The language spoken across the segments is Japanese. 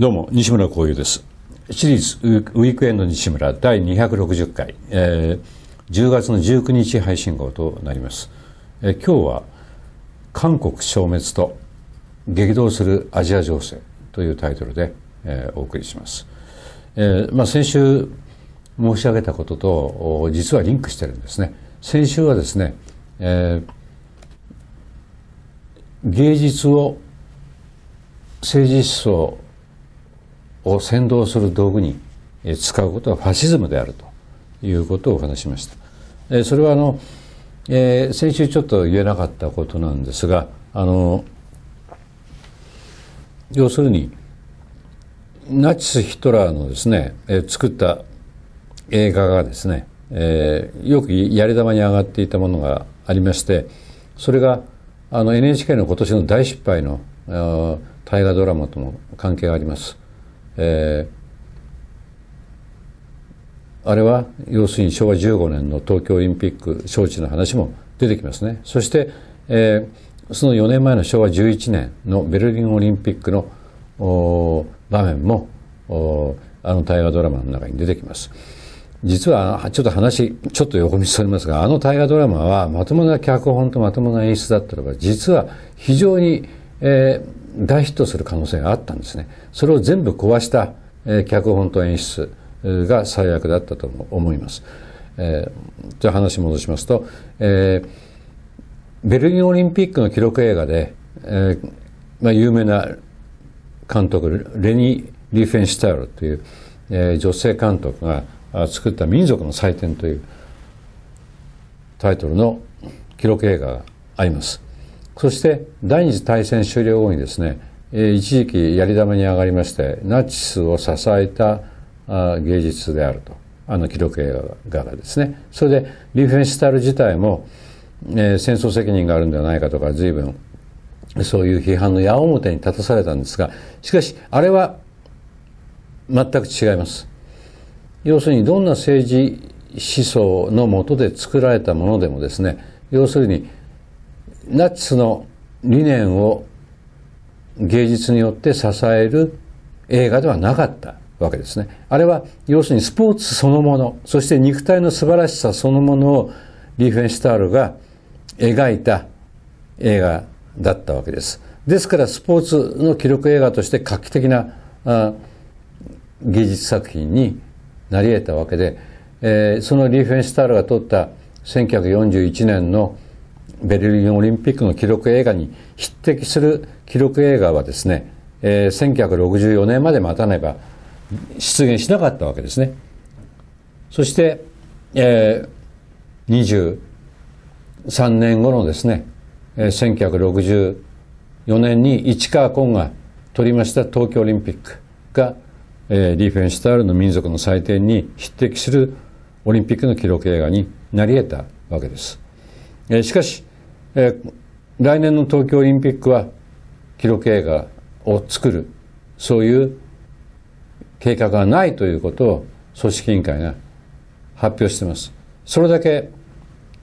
どうも西村幸雄ですシリーズウィークエンド西村第260回、えー、10月の19日配信号となります、えー、今日は韓国消滅と激動するアジア情勢というタイトルで、えー、お送りします、えー、まあ、先週申し上げたことと実はリンクしてるんですね先週はですね、えー、芸術を政治思想を扇動する道具に使うことはファシズムであるということをお話しました。それはあの、えー、先週ちょっと言えなかったことなんですがあの要するにナチス・ヒトラーのですね、えー、作った映画がですね、えー、よくやり玉に上がっていたものがありましてそれがあの NHK の今年の大失敗の大河ドラマとも関係があります。えー、あれは要するに昭和15年の東京オリンピック招致の話も出てきますねそして、えー、その4年前の昭和11年のベルリンオリンピックの場面もあの大河ドラマの中に出てきます。実はちょっと話ちょっと横道それますがあの大河ドラマはまともな脚本とまともな演出だったのが実は非常に、えー、大ヒットする可能性があったんですね。それを全部壊した脚本と演出が最悪だったと思います。えー、じゃあ話戻しますと、えー、ベルリンオリンピックの記録映画で、えーまあ、有名な監督レニ・ー・リーフェンシュタイルという、えー、女性監督が作った「民族の祭典」というタイトルの記録映画があります。そして第二次大戦終了後にですね一時期やり玉に上がりましてナチスを支えた芸術であるとあの記録映画がですねそれでリーフェンシュタル自体も、えー、戦争責任があるんではないかとか随分そういう批判の矢面に立たされたんですがしかしあれは全く違います要するにどんな政治思想のもとで作られたものでもですね要するにナッツの理念を芸術によって支える映画ではなかったわけですね。あれは要するにスポーツそのもの、そして肉体の素晴らしさそのものをリーフェンシュタールが描いた映画だったわけです。ですからスポーツの記録映画として画期的な芸術作品になり得たわけで、えー、そのリーフェンシュタールが撮った1941年の「ベルリンオリンピックの記録映画に匹敵する記録映画はですね、えー、1964年まで待たねば出現しなかったわけですね。そして、えー、23年後のですね、えー、1964年に市川崑が取りました東京オリンピックが、えー、リーフェンシュタールの民族の祭典に匹敵するオリンピックの記録映画になり得たわけです。えー、しかし、えー、来年の東京オリンピックは記録映画を作るそういう計画がないということを組織委員会が発表していますそれだけ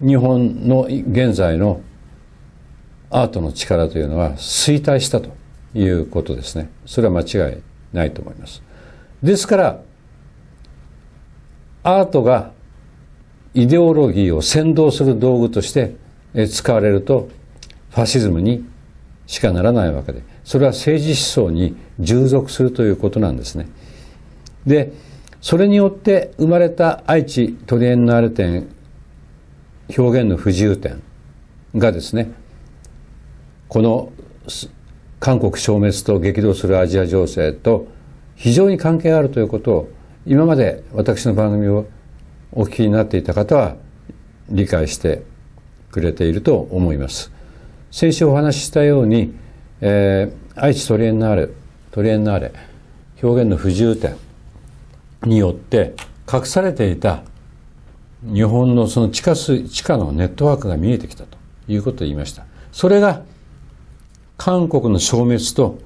日本の現在のアートの力というのは衰退したということですねそれは間違いないと思いますですからアートがイデオロギーを先導する道具として使われるとファシズムにしかならないわけでそれは政治思想に従属するということなんですね。でそれによって生まれた愛知トリエンナーレ展表現の不自由展がですねこの韓国消滅と激動するアジア情勢と非常に関係があるということを今まで私の番組をお聞きになっていた方は理解してくれていると思います。先週お話ししたように、えー、愛知トリエンナーレトリエンナーレ表現の不自由点によって隠されていた日本のその地下水地下のネットワークが見えてきたということを言いましたそれが韓国の消滅と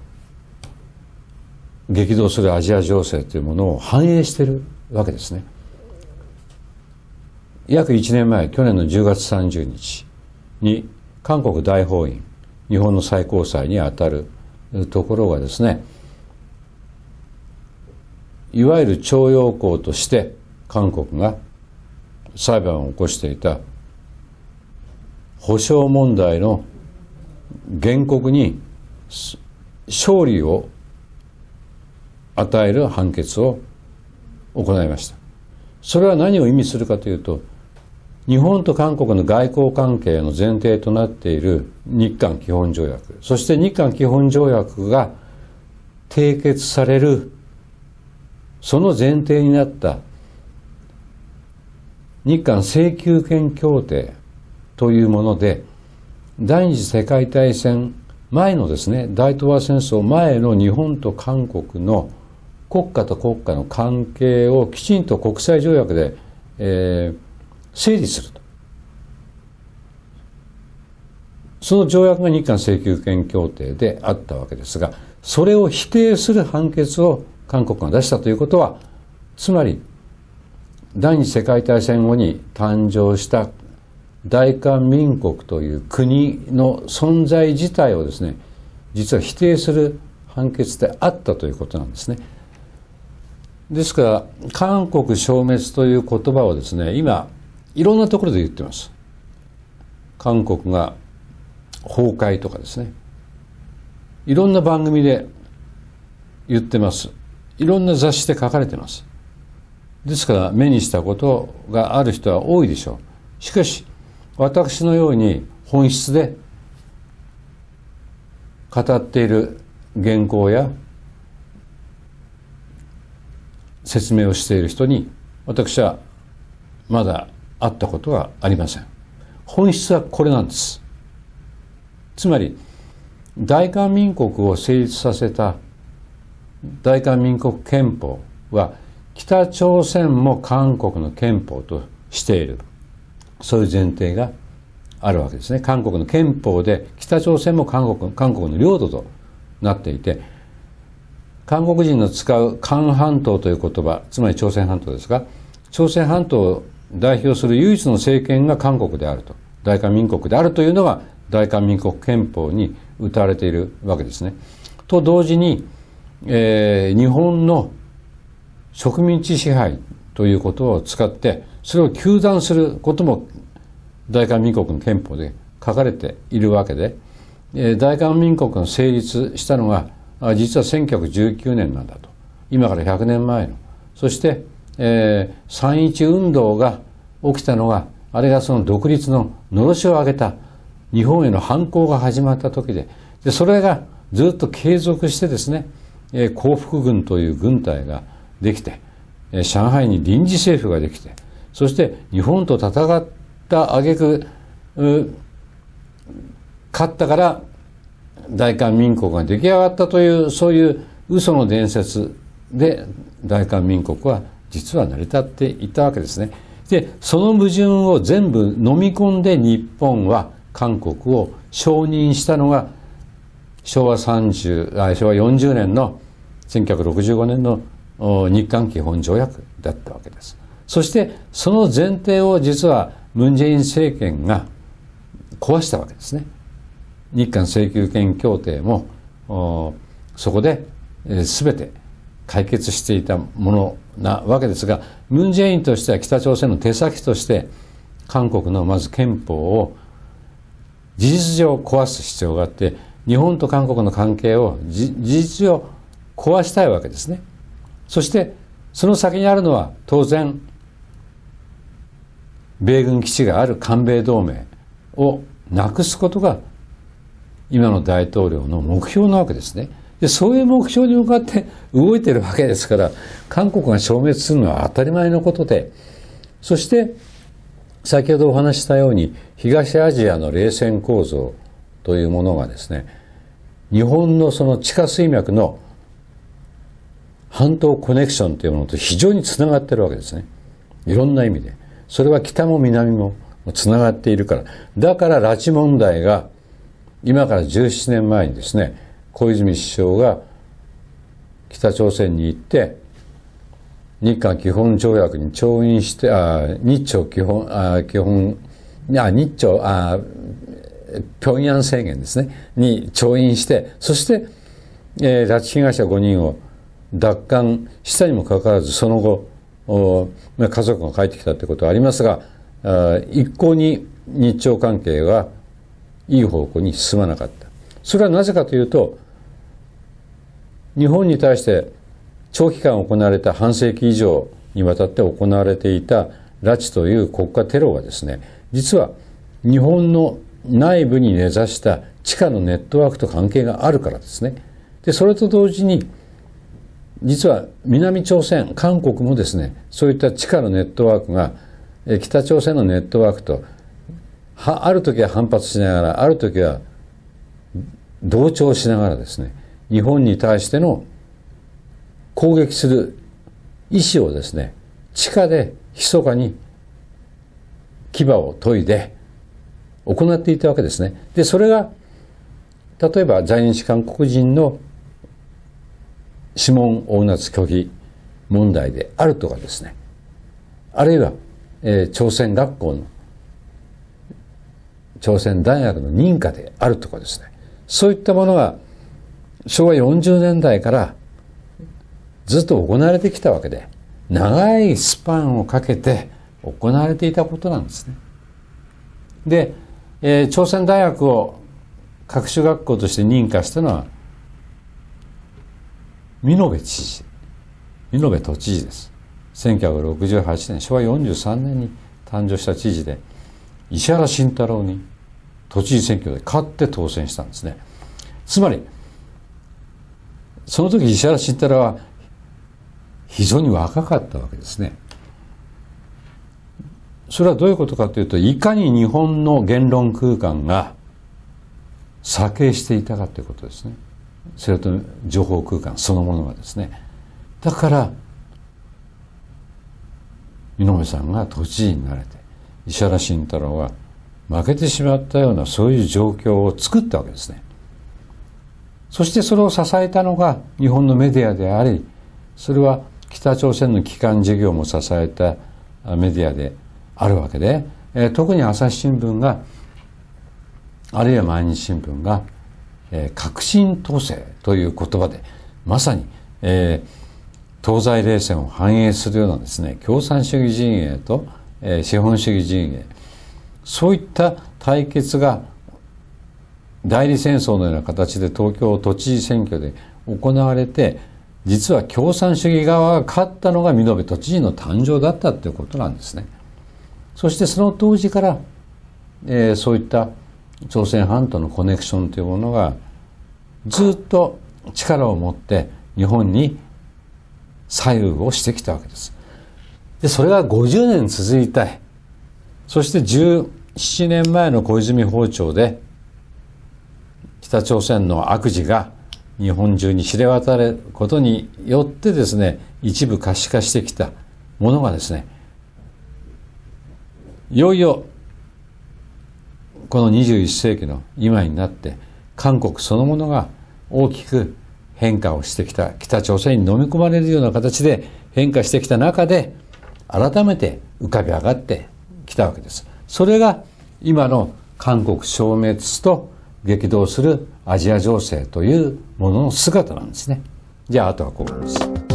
激動するアジア情勢というものを反映しているわけですね約1年前、去年の10月30日に、韓国大法院、日本の最高裁にあたるところがですね、いわゆる徴用工として韓国が裁判を起こしていた保障問題の原告に勝利を与える判決を行いました。それは何を意味するかというと日本と韓国の外交関係の前提となっている日韓基本条約そして日韓基本条約が締結されるその前提になった日韓請求権協定というもので第二次世界大戦前のですね大東亜戦争前の日本と韓国の国家と国家の関係をきちんと国際条約で、えー、整理すると。その条約が日韓請求権協定であったわけですが、それを否定する判決を韓国が出したということは、つまり、第二次世界大戦後に誕生した大韓民国という国の存在自体をですね、実は否定する判決であったということなんですね。ですから、韓国消滅という言葉をですね、今、いろんなところで言ってます。韓国が崩壊とかですね。いろんな番組で言ってます。いろんな雑誌で書かれてます。ですから目にしたことがある人は多いでしょう。しかし、私のように本質で語っている原稿や説明をしている人に私はまだあったことはありません。本質はこれなんです。つまり、大韓民国を成立させた大韓民国憲法は北朝鮮も韓国の憲法としている。そういう前提があるわけですね。韓国の憲法で北朝鮮も韓国韓国の領土となっていて、韓国人の使う韓半島という言葉、つまり朝鮮半島ですが、朝鮮半島代表する唯一の政権が韓国であると大韓民国であるというのが大韓民国憲法に打われているわけですね。と同時に、えー、日本の植民地支配ということを使ってそれを糾弾することも大韓民国の憲法で書かれているわけで、えー、大韓民国が成立したのが実は1919年なんだと今から100年前のそしてえー、三一運動が起きたのがあれがその独立ののろしを上げた日本への反抗が始まった時ででそれがずっと継続してですね、えー、幸福軍という軍隊ができて、えー、上海に臨時政府ができてそして日本と戦った挙句勝ったから大韓民国が出来上がったというそういう嘘の伝説で大韓民国は実は成り立っていたわけですね。でその矛盾を全部飲み込んで日本は韓国を承認したのが昭和30あ昭和40年の1965年の日韓基本条約だったわけです。そしてその前提を実はムン・ジェイン政権が壊したわけですね。日韓請求権協定もそこで全て解決していたものなわけですがムン・ジェインとしては北朝鮮の手先として韓国のまず憲法を事実上壊す必要があって日本と韓国の関係を事実上壊したいわけですね。そしてその先にあるのは当然米軍基地がある韓米同盟をなくすことが今の大統領の目標なわけですね。でそういう目標に向かって動いてるわけですから韓国が消滅するのは当たり前のことでそして先ほどお話したように東アジアの冷戦構造というものがですね日本のその地下水脈の半島コネクションというものと非常につながってるわけですねいろんな意味でそれは北も南もつながっているからだから拉致問題が今から17年前にですね小泉首相が北朝鮮に行って日韓基本条約に調印してあ日朝基本あ基本あ日朝あ平壌宣言ですねに調印してそして、えー、拉致被害者5人を奪還したにもかかわらずその後お家族が帰ってきたってことはありますが一向に日朝関係はいい方向に進まなかったそれはなぜかというと日本に対して長期間行われた半世紀以上にわたって行われていた拉致という国家テロはですね実は日本の内部に根ざした地下のネットワークと関係があるからですねでそれと同時に実は南朝鮮韓国もですねそういった地下のネットワークが北朝鮮のネットワークとはある時は反発しながらある時は同調しながらですね日本に対しての攻撃する意思をですね地下で密かに牙を研いで行っていたわけですね。でそれが例えば在日韓国人の指紋大夏虚偽問題であるとかですねあるいは、えー、朝鮮学校の朝鮮大学の認可であるとかですねそういったものが昭和40年代からずっと行われてきたわけで長いスパンをかけて行われていたことなんですね。で、えー、朝鮮大学を各種学校として認可したのは見延知事見延都知事です1968年昭和43年に誕生した知事で石原慎太郎に都知事選挙で勝って当選したんですねつまりその時石原慎太郎は非常に若かったわけですね。それはどういうことかというといかに日本の言論空間が左傾していたかということですね。それと情報空間そのものがですね。だから井上さんが都知事になれて石原慎太郎が負けてしまったようなそういう状況を作ったわけですね。そしてそれを支えたのが日本のメディアでありそれは北朝鮮の機関事業も支えたメディアであるわけで、えー、特に朝日新聞があるいは毎日新聞が、えー、革新統制という言葉でまさに、えー、東西冷戦を反映するようなですね共産主義陣営と、えー、資本主義陣営そういった対決が代理戦争のような形で東京都知事選挙で行われて実は共産主義側が勝ったのが見延都知事の誕生だったということなんですね。そしてその当時から、えー、そういった朝鮮半島のコネクションというものがずっと力を持って日本に左右をしてきたわけです。で、それが50年続いたい。そして17年前の小泉訪朝で北朝鮮の悪事が日本中に知れ渡ることによってですね一部可視化してきたものがですねいよいよこの21世紀の今になって韓国そのものが大きく変化をしてきた北朝鮮に飲み込まれるような形で変化してきた中で改めて浮かび上がってきたわけです。それが今の韓国消滅と激動するアジア情勢というものの姿なんですね。じゃあ、あとはこうです。